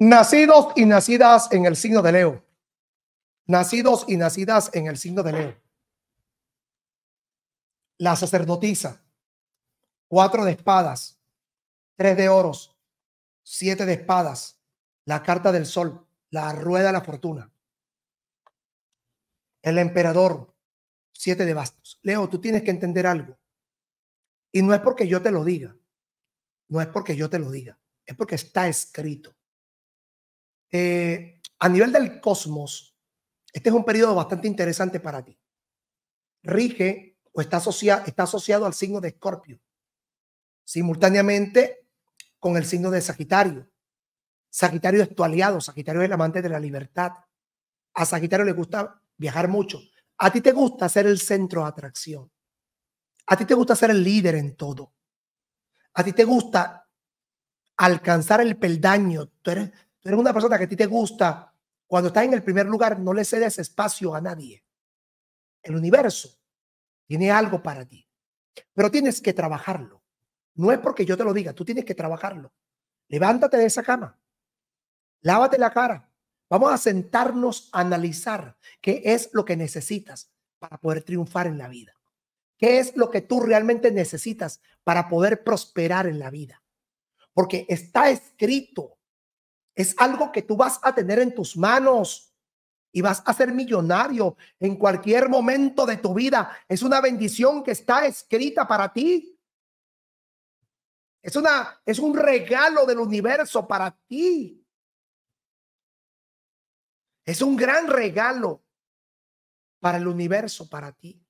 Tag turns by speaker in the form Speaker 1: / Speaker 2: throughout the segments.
Speaker 1: Nacidos y nacidas en el signo de Leo. Nacidos y nacidas en el signo de Leo. La sacerdotisa. Cuatro de espadas. Tres de oros. Siete de espadas. La carta del sol. La rueda de la fortuna. El emperador. Siete de bastos. Leo, tú tienes que entender algo. Y no es porque yo te lo diga. No es porque yo te lo diga. Es porque está escrito. Eh, a nivel del cosmos, este es un periodo bastante interesante para ti. Rige o está, está asociado al signo de Escorpio, simultáneamente con el signo de Sagitario. Sagitario es tu aliado, Sagitario es el amante de la libertad. A Sagitario le gusta viajar mucho. A ti te gusta ser el centro de atracción. A ti te gusta ser el líder en todo. A ti te gusta alcanzar el peldaño. Tú eres, tú eres una persona que a ti te gusta, cuando estás en el primer lugar, no le cedes espacio a nadie. El universo tiene algo para ti, pero tienes que trabajarlo. No es porque yo te lo diga, tú tienes que trabajarlo. Levántate de esa cama, lávate la cara, vamos a sentarnos a analizar qué es lo que necesitas para poder triunfar en la vida. ¿Qué es lo que tú realmente necesitas para poder prosperar en la vida? Porque está escrito es algo que tú vas a tener en tus manos y vas a ser millonario en cualquier momento de tu vida. Es una bendición que está escrita para ti. Es, una, es un regalo del universo para ti. Es un gran regalo para el universo, para ti.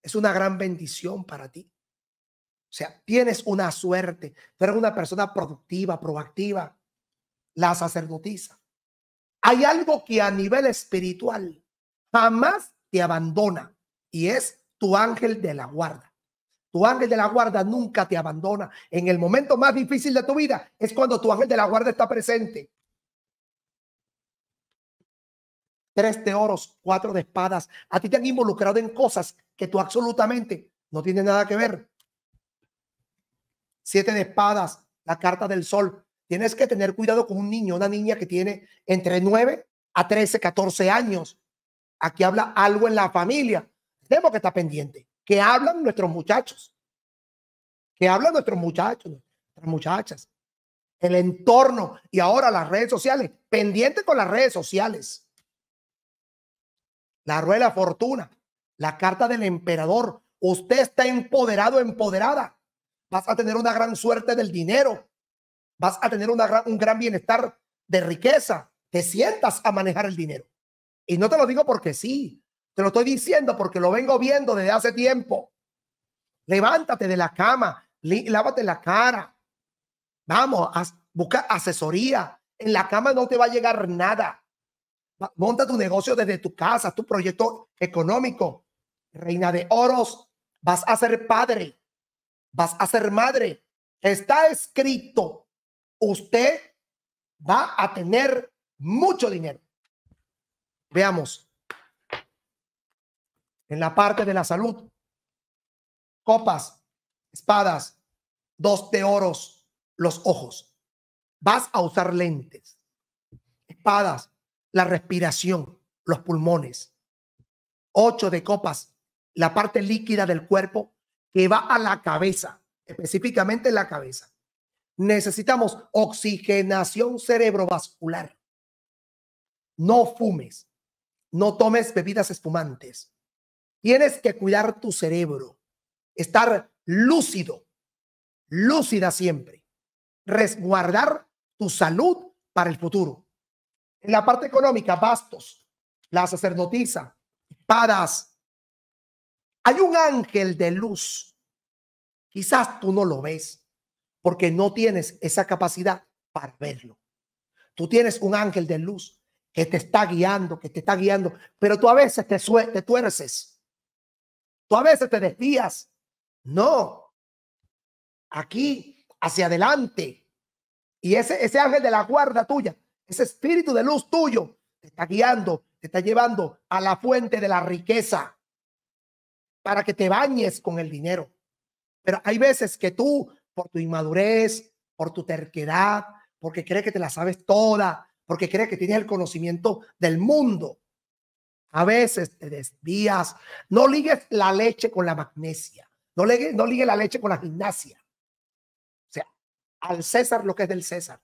Speaker 1: Es una gran bendición para ti. O sea, tienes una suerte. Tú eres una persona productiva, proactiva la sacerdotisa. Hay algo que a nivel espiritual jamás te abandona y es tu ángel de la guarda. Tu ángel de la guarda nunca te abandona. En el momento más difícil de tu vida es cuando tu ángel de la guarda está presente. Tres de oros, cuatro de espadas. A ti te han involucrado en cosas que tú absolutamente no tienes nada que ver. Siete de espadas, la carta del sol. Tienes que tener cuidado con un niño, una niña que tiene entre 9 a 13, 14 años. Aquí habla algo en la familia. Tenemos que estar pendiente. ¿Qué hablan nuestros muchachos? ¿Qué hablan nuestros muchachos, nuestras muchachas? El entorno y ahora las redes sociales. Pendiente con las redes sociales. La rueda fortuna, la carta del emperador. Usted está empoderado, empoderada. Vas a tener una gran suerte del dinero, vas a tener un gran bienestar de riqueza. Te sientas a manejar el dinero. Y no te lo digo porque sí, te lo estoy diciendo porque lo vengo viendo desde hace tiempo. Levántate de la cama, lávate la cara. Vamos, a busca asesoría. En la cama no te va a llegar nada. Monta tu negocio desde tu casa, tu proyecto económico. Reina de oros, vas a ser padre, vas a ser madre. Está escrito usted va a tener mucho dinero. Veamos. En la parte de la salud, copas, espadas, dos de oros, los ojos. Vas a usar lentes, espadas, la respiración, los pulmones. Ocho de copas, la parte líquida del cuerpo que va a la cabeza, específicamente la cabeza. Necesitamos oxigenación cerebrovascular. No fumes, no tomes bebidas espumantes. Tienes que cuidar tu cerebro, estar lúcido, lúcida siempre, resguardar tu salud para el futuro. En la parte económica, bastos, la sacerdotisa, espadas. Hay un ángel de luz. Quizás tú no lo ves porque no tienes esa capacidad para verlo. Tú tienes un ángel de luz que te está guiando, que te está guiando, pero tú a veces te, te tuerces. Tú a veces te desvías. No. Aquí, hacia adelante. Y ese, ese ángel de la guarda tuya, ese espíritu de luz tuyo, te está guiando, te está llevando a la fuente de la riqueza para que te bañes con el dinero. Pero hay veces que tú por tu inmadurez, por tu terquedad, porque cree que te la sabes toda, porque cree que tienes el conocimiento del mundo. A veces te desvías. No ligues la leche con la magnesia. No ligues, no ligue la leche con la gimnasia. O sea, al César lo que es del César.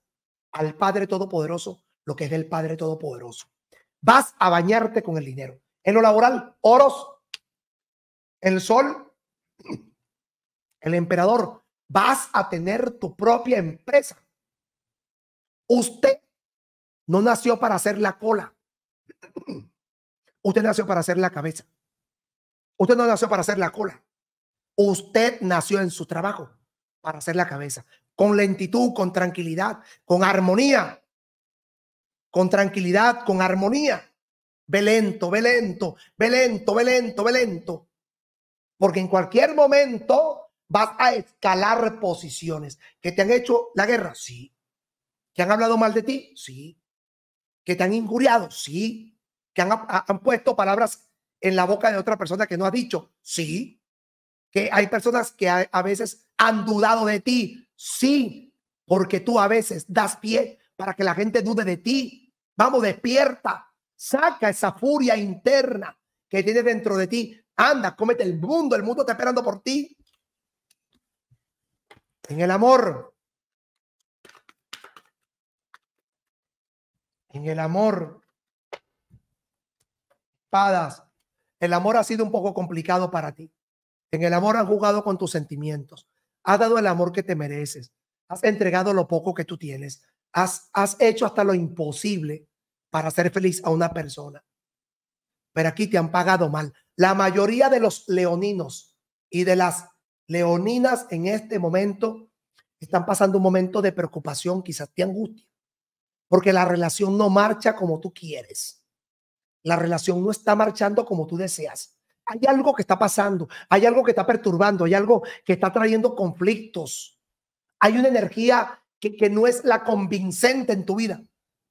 Speaker 1: Al Padre Todopoderoso lo que es del Padre Todopoderoso. Vas a bañarte con el dinero. En lo laboral, oros, el sol, el emperador, vas a tener tu propia empresa. Usted no nació para hacer la cola. Usted nació para hacer la cabeza. Usted no nació para hacer la cola. Usted nació en su trabajo para hacer la cabeza. Con lentitud, con tranquilidad, con armonía. Con tranquilidad, con armonía. Ve lento, ve lento, ve lento, ve lento, ve lento. Porque en cualquier momento vas a escalar posiciones. ¿Que te han hecho la guerra? Sí. ¿Que han hablado mal de ti? Sí. ¿Que te han injuriado? Sí. ¿Que han, puesto palabras en la boca de otra persona que no has dicho? Sí. ¿Que hay personas que a, veces han dudado de ti? Sí. Porque tú a veces das pie para que la gente dude de ti. Vamos, despierta. Saca esa furia interna que tienes dentro de ti. Anda, cómete el mundo. El mundo está esperando por ti en el amor, en el amor, espadas. El amor ha sido un poco complicado para ti. En el amor han jugado con tus sentimientos. Has dado el amor que te mereces. Has entregado lo poco que tú tienes. Has, has hecho hasta lo imposible para ser feliz a una persona. Pero aquí te han pagado mal. La mayoría de los leoninos y de las leoninas en este momento están pasando un momento de preocupación, quizás de angustia, porque la relación no marcha como tú quieres. La relación no está marchando como tú deseas. Hay algo que está pasando, hay algo que está perturbando, hay algo que está trayendo conflictos. Hay una energía que, no es la convincente en tu vida.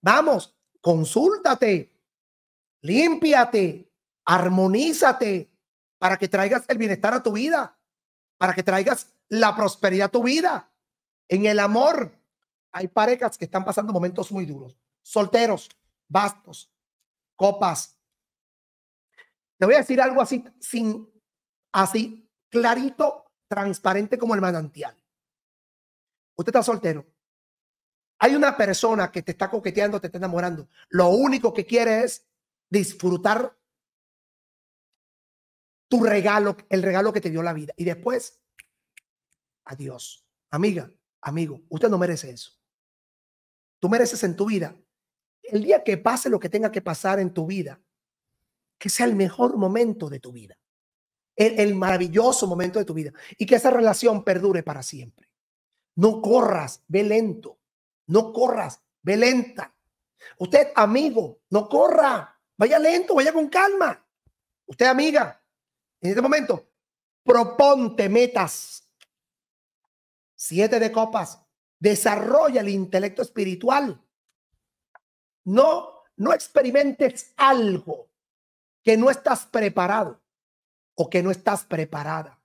Speaker 1: Vamos, consúltate, límpiate, armonízate para que traigas el bienestar a tu vida para que traigas la prosperidad a tu vida. En el amor, hay parejas que están pasando momentos muy duros. Solteros, bastos, copas. Te voy a decir algo así, sin, así, clarito, transparente como el manantial. Usted está soltero. Hay una persona que te está coqueteando, te está enamorando. Lo único que quiere es disfrutar tu regalo, el regalo que te dio la vida. Y después, adiós. Amiga, amigo, usted no merece eso. Tú mereces en tu vida, el día que pase lo que tenga que pasar en tu vida, que sea el mejor momento de tu vida, el, maravilloso momento de tu vida y que esa relación perdure para siempre. No corras, ve lento. No corras, ve lenta. Usted, amigo, no corra. Vaya lento, vaya con calma. Usted, amiga, en este momento, proponte metas. Siete de copas. Desarrolla el intelecto espiritual. No, no experimentes algo que no estás preparado o que no estás preparada.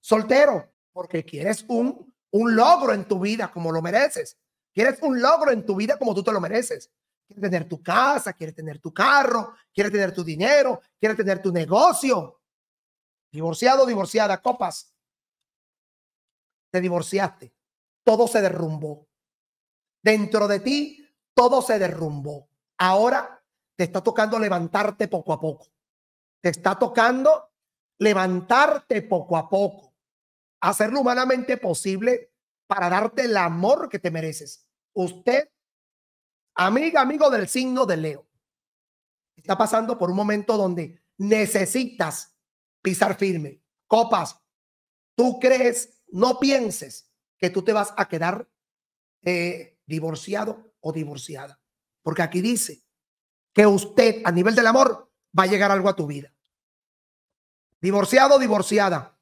Speaker 1: Soltero, porque quieres un, un logro en tu vida como lo mereces. Quieres un logro en tu vida como tú te lo mereces. Quieres tener tu casa, quieres tener tu carro, quieres tener tu dinero, quieres tener tu negocio. Divorciado, divorciada, copas. Te divorciaste. Todo se derrumbó. Dentro de ti, todo se derrumbó. Ahora te está tocando levantarte poco a poco. Te está tocando levantarte poco a poco. Hacerlo humanamente posible para darte el amor que te mereces. Usted, amiga, amigo del signo de Leo, está pasando por un momento donde necesitas pisar firme. Copas, tú crees, no pienses que tú te vas a quedar eh, divorciado o divorciada. Porque aquí dice que usted a nivel del amor va a llegar algo a tu vida. Divorciado o divorciada.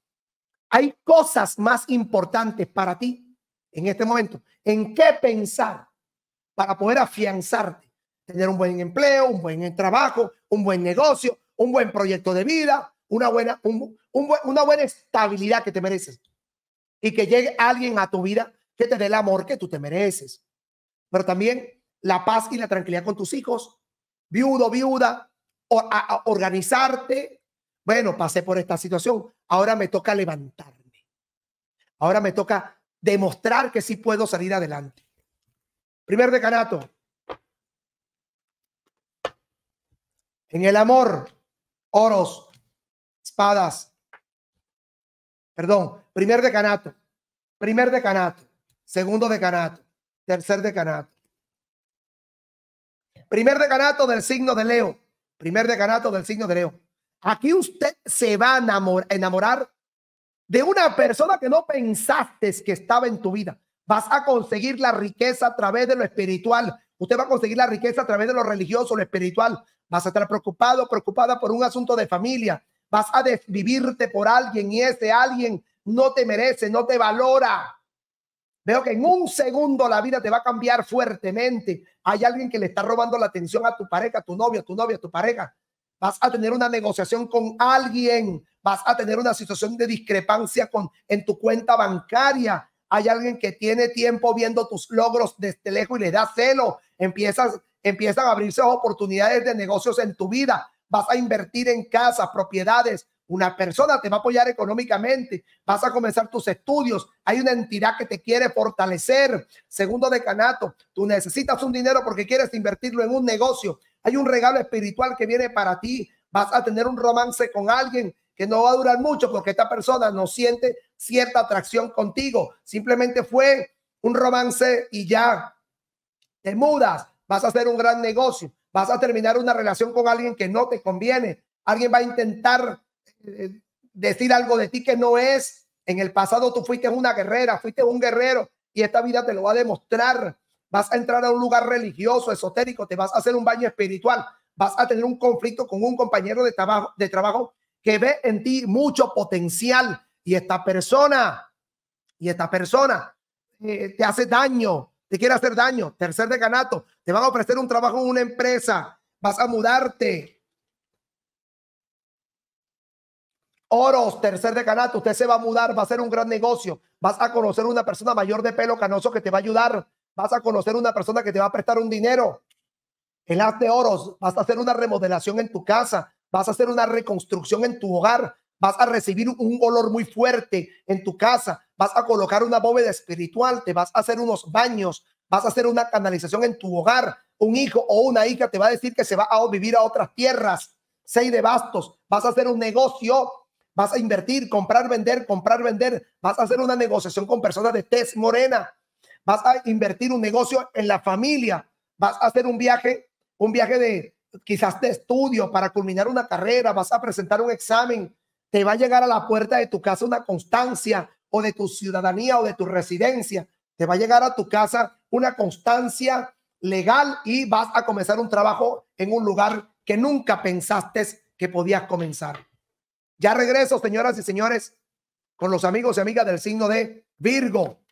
Speaker 1: Hay cosas más importantes para ti en este momento. ¿En qué pensar para poder afianzarte? Tener un buen empleo, un buen trabajo, un buen negocio, un buen proyecto de vida, una buena, una buena estabilidad que te mereces y que llegue alguien a tu vida que te dé el amor que tú te mereces. Pero también la paz y la tranquilidad con tus hijos, viudo, viuda, o, organizarte. Bueno, pasé por esta situación, ahora me toca levantarme. Ahora me toca demostrar que sí puedo salir adelante. Primer decanato. En el amor, oros, espadas. Perdón, primer decanato, primer decanato, segundo decanato, tercer decanato. Primer decanato del signo de Leo, primer decanato del signo de Leo. Aquí usted se va a enamorar de una persona que no pensaste que estaba en tu vida. Vas a conseguir la riqueza a través de lo espiritual. Usted va a conseguir la riqueza a través de lo religioso, lo espiritual. Vas a estar preocupado, preocupada por un asunto de familia vas a vivirte por alguien y ese alguien no te merece, no te valora. Veo que en un segundo la vida te va a cambiar fuertemente. Hay alguien que le está robando la atención a tu pareja, a tu novio, a tu novia, a tu pareja. Vas a tener una negociación con alguien, vas a tener una situación de discrepancia con en tu cuenta bancaria. Hay alguien que tiene tiempo viendo tus logros desde lejos y le da celo. Empiezas, empiezan a abrirse oportunidades de negocios en tu vida vas a invertir en casas, propiedades, una persona te va a apoyar económicamente, vas a comenzar tus estudios, hay una entidad que te quiere fortalecer. Segundo decanato, tú necesitas un dinero porque quieres invertirlo en un negocio, hay un regalo espiritual que viene para ti, vas a tener un romance con alguien que no va a durar mucho porque esta persona no siente cierta atracción contigo, simplemente fue un romance y ya te mudas, vas a hacer un gran negocio, vas a terminar una relación con alguien que no te conviene, alguien va a intentar eh, eh, decir algo de ti que no es. En el pasado tú fuiste una guerrera, fuiste un guerrero y esta vida te lo va a demostrar. Vas a entrar a un lugar religioso, esotérico, te vas a hacer un baño espiritual, vas a tener un conflicto con un compañero de trabajo, de trabajo que ve en ti mucho potencial y esta persona, y esta persona eh, te hace daño, te quiere hacer daño, tercer decanato, te van a ofrecer un trabajo en una empresa, vas a mudarte. Oros, tercer decanato, usted se va a mudar, va a ser un gran negocio, vas a conocer una persona mayor de pelo canoso que te va a ayudar, vas a conocer una persona que te va a prestar un dinero. El haz de oros, vas a hacer una remodelación en tu casa, vas a hacer una reconstrucción en tu hogar, vas a recibir un olor muy fuerte en tu casa, vas a colocar una bóveda espiritual, te vas a hacer unos baños, vas a hacer una canalización en tu hogar, un hijo o una hija te va a decir que se va a vivir a otras tierras, seis de bastos, vas a hacer un negocio, vas a invertir, comprar, vender, comprar, vender, vas a hacer una negociación con personas de tez morena, vas a invertir un negocio en la familia, vas a hacer un viaje, un viaje de quizás de estudio para culminar una carrera, vas a presentar un examen, te va a llegar a la puerta de tu casa una constancia o de tu ciudadanía o de tu residencia. Te va a llegar a tu casa una constancia legal y vas a comenzar un trabajo en un lugar que nunca pensaste que podías comenzar. Ya regreso, señoras y señores, con los amigos y amigas del signo de Virgo.